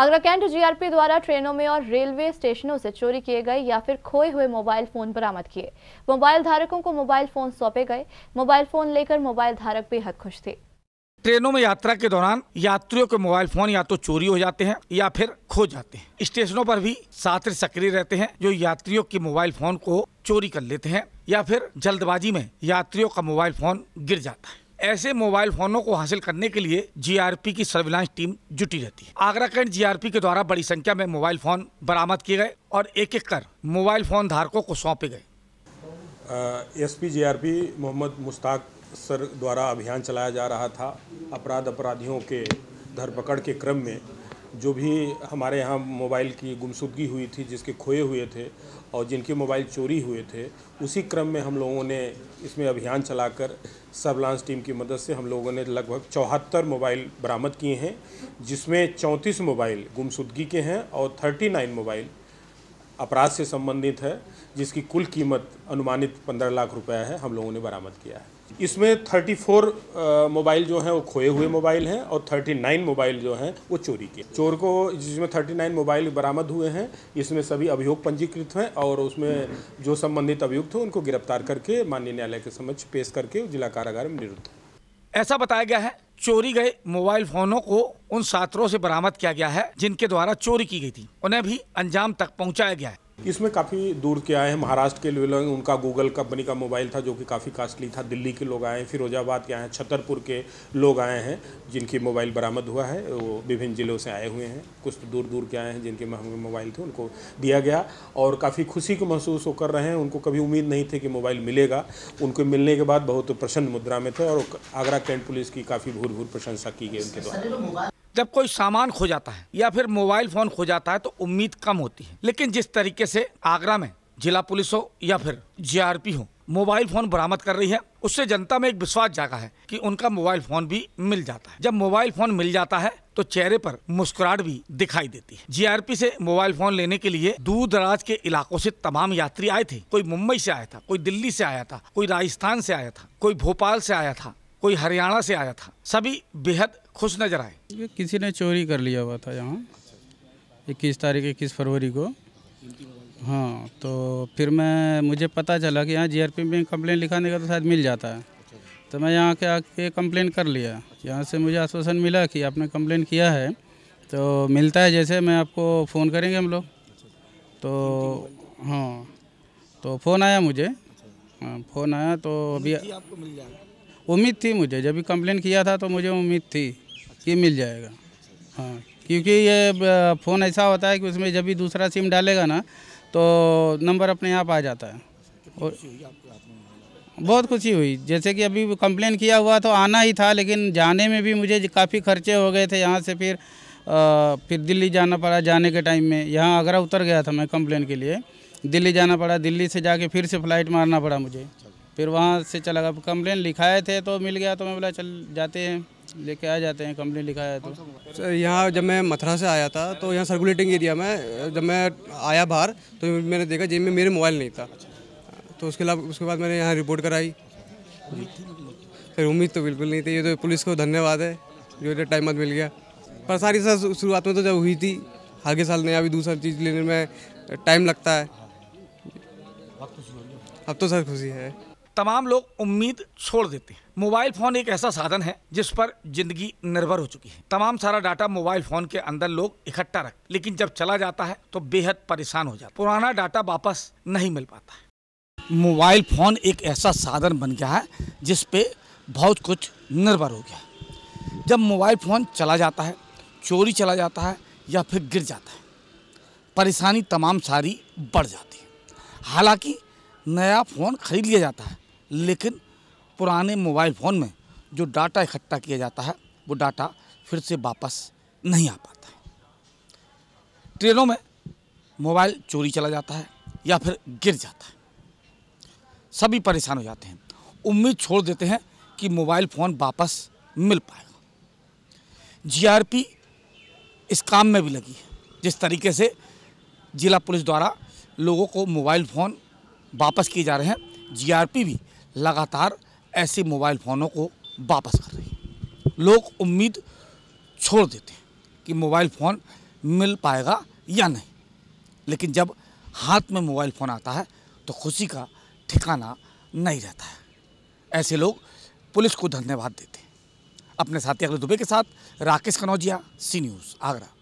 Agra cantt GRP द्वारा ट्रेनों में और रेलवे स्टेशनों से चोरी किए गए या फिर खोए हुए मोबाइल फोन बरामद किए मोबाइल धारकों को मोबाइल फोन सौंपे गए मोबाइल फोन लेकर मोबाइल धारक बेहद खुश थे ट्रेनों में यात्रा के दौरान यात्रियों के मोबाइल फोन या तो चोरी हो जाते हैं या फिर खो जाते हैं स्टेशनों पर भी सात्र सक्रिय रहते हैं जो यात्रियों के मोबाइल फोन को चोरी कर लेते हैं या फिर जल्दबाजी में यात्रियों का मोबाइल फोन गिर जाता है ऐसे मोबाइल फोनों को हासिल करने के लिए जीआरपी की सर्विलांस टीम जुटी रहती है आगरा कैंट जीआरपी के द्वारा बड़ी संख्या में मोबाइल फोन बरामद किए गए और एक एक कर मोबाइल फोन धारकों को सौंपे गए S P ji Mohammad Mushtaq sir द्वारा अभियान चलाया जा रहा था अपराध अपराधियों के धरपकड़ के क्रम में जो भी हमारे यहाँ मोबाइल की गुमशुदगी हुई थी जिसके खोए हुए थे और जिनके मोबाइल चोरी हुए थे उसी क्रम में हम लोगों ने इसमें अभियान चलाकर सब लांस टीम की मदद से हम लोगों ने लगभग चौहत्तर मोबाइल बरामद किए हैं जिसमें चौंतीस मोबाइल गुमशुदगी के हैं और थर्टी नाइन मोबाइल अपराध से संबंधित है जिसकी कुल कीमत अनुमानित 15 लाख रुपया है हम लोगों ने बरामद किया है इसमें 34 मोबाइल जो हैं वो खोए हुए मोबाइल हैं और 39 मोबाइल जो हैं वो चोरी के चोर को जिसमें 39 मोबाइल बरामद हुए हैं इसमें सभी अभियोग पंजीकृत हैं और उसमें जो संबंधित अभियुक्त हैं उनको गिरफ्तार करके माननीय न्यायालय के समक्ष पेश करके जिला कारागार में निरुद्ध ऐसा बताया गया है चोरी गए मोबाइल फोनों को उन छात्रों से बरामद किया गया है जिनके द्वारा चोरी की गई थी उन्हें भी अंजाम तक पहुंचाया गया है इसमें काफ़ी दूर के आए हैं महाराष्ट्र के लोग उनका गूगल कंपनी का मोबाइल था जो कि काफ़ी कास्टली था दिल्ली के लोग आए हैं फिरोजाबाद के आए हैं छतरपुर के लोग आए हैं जिनकी मोबाइल बरामद हुआ है वो विभिन्न ज़िलों से आए हुए हैं कुछ तो दूर दूर के आए हैं जिनके महंगे मोबाइल थे उनको दिया गया और काफ़ी खुशी को महसूस वो कर रहे हैं उनको कभी उम्मीद नहीं थी कि मोबाइल मिलेगा उनको मिलने के बाद बहुत प्रसन्न मुद्रा में थे और आगरा कैंट पुलिस की काफ़ी भूर भूर प्रशंसा की गई उनके द्वारा जब कोई सामान खो जाता है या फिर मोबाइल फोन खो जाता है तो उम्मीद कम होती है लेकिन जिस तरीके से आगरा में जिला पुलिस हो या फिर जीआरपी हो मोबाइल फोन बरामद कर रही है उससे जनता में एक विश्वास जागा है कि उनका मोबाइल फोन भी मिल जाता है जब मोबाइल फोन मिल जाता है तो चेहरे पर मुस्कुराहट भी दिखाई देती है जीआरपी से मोबाइल फोन लेने के लिए दूर दराज के इलाकों से तमाम यात्री आए थे कोई मुंबई से आया था कोई दिल्ली से आया था कोई राजस्थान से आया था कोई भोपाल से आया था कोई हरियाणा से आया था सभी बेहद खुश नजर आए ये किसी ने चोरी कर लिया हुआ था यहाँ इक्कीस तारीख इक्कीस फरवरी को हाँ तो फिर मैं मुझे पता चला कि यहाँ जीआरपी में कंप्लेंट लिखाने का तो शायद मिल जाता है तो मैं यहाँ के आके कंप्लेंट कर लिया यहाँ से मुझे आश्वासन मिला कि आपने कंप्लेंट किया है तो मिलता है जैसे मैं आपको फ़ोन करेंगे हम लोग तो हाँ तो फ़ोन आया मुझे हाँ फ़ोन आया तो अभी उम्मीद थी मुझे जब भी कंप्लेन किया था तो मुझे उम्मीद थी ये मिल जाएगा हाँ क्योंकि ये फ़ोन ऐसा होता है कि उसमें जब भी दूसरा सिम डालेगा ना तो नंबर अपने आप आ जाता है और बहुत खुशी हुई जैसे कि अभी कंप्लेन किया हुआ तो आना ही था लेकिन जाने में भी मुझे काफ़ी खर्चे हो गए थे यहाँ से फिर आ, फिर दिल्ली जाना पड़ा जाने के टाइम में यहाँ आगरा उतर गया था मैं कंप्लेन के लिए दिल्ली जाना पड़ा दिल्ली से जाके फिर से फ्लाइट मारना पड़ा मुझे फिर वहाँ से चला गया कंप्लेन लिखाए थे तो मिल गया तो मैं बोला चल जाते हैं लेके आ जाते हैं कंप्लेन लिखाया है तो यहाँ जब मैं मथुरा से आया था तो यहाँ सर्कुलेटिंग एरिया में जब मैं आया बाहर तो मैंने देखा जेब में मेरे मोबाइल नहीं था तो उसके अलावा उसके बाद मैंने यहाँ रिपोर्ट कराई फिर उम्मीद तो बिल्कुल नहीं थी ये तो पुलिस को धन्यवाद है जो इतना टाइम बाद मिल गया पर सारी सर शुरुआत में तो जब हुई थी आगे साल नहीं अभी दूसरा चीज़ लेने में टाइम लगता है अब तो सर खुशी है तमाम लोग उम्मीद छोड़ देते हैं मोबाइल फ़ोन एक ऐसा साधन है जिस पर जिंदगी निर्भर हो चुकी है तमाम सारा डाटा मोबाइल फ़ोन के अंदर लोग इकट्ठा रख लेकिन जब चला जाता है तो बेहद परेशान हो जाता पुराना डाटा वापस नहीं मिल पाता है मोबाइल फ़ोन एक ऐसा साधन बन गया है जिस पे बहुत कुछ निर्भर हो गया जब मोबाइल फ़ोन चला जाता है चोरी चला जाता है या फिर गिर जाता है परेशानी तमाम सारी बढ़ जाती है हालांकि नया फ़ोन खरीद लिया जाता है लेकिन पुराने मोबाइल फ़ोन में जो डाटा इकट्ठा किया जाता है वो डाटा फिर से वापस नहीं आ पाता ट्रेनों में मोबाइल चोरी चला जाता है या फिर गिर जाता है सभी परेशान हो जाते हैं उम्मीद छोड़ देते हैं कि मोबाइल फ़ोन वापस मिल पाएगा जीआरपी इस काम में भी लगी है जिस तरीके से जिला पुलिस द्वारा लोगों को मोबाइल फ़ोन वापस किए जा रहे हैं जीआरपी भी लगातार ऐसे मोबाइल फ़ोनों को वापस कर रही है लोग उम्मीद छोड़ देते हैं कि मोबाइल फ़ोन मिल पाएगा या नहीं लेकिन जब हाथ में मोबाइल फ़ोन आता है तो खुशी का ठिकाना नहीं रहता है ऐसे लोग पुलिस को धन्यवाद देते हैं अपने साथी अगले दुबे के साथ राकेश कनौजिया सी न्यूज़ आगरा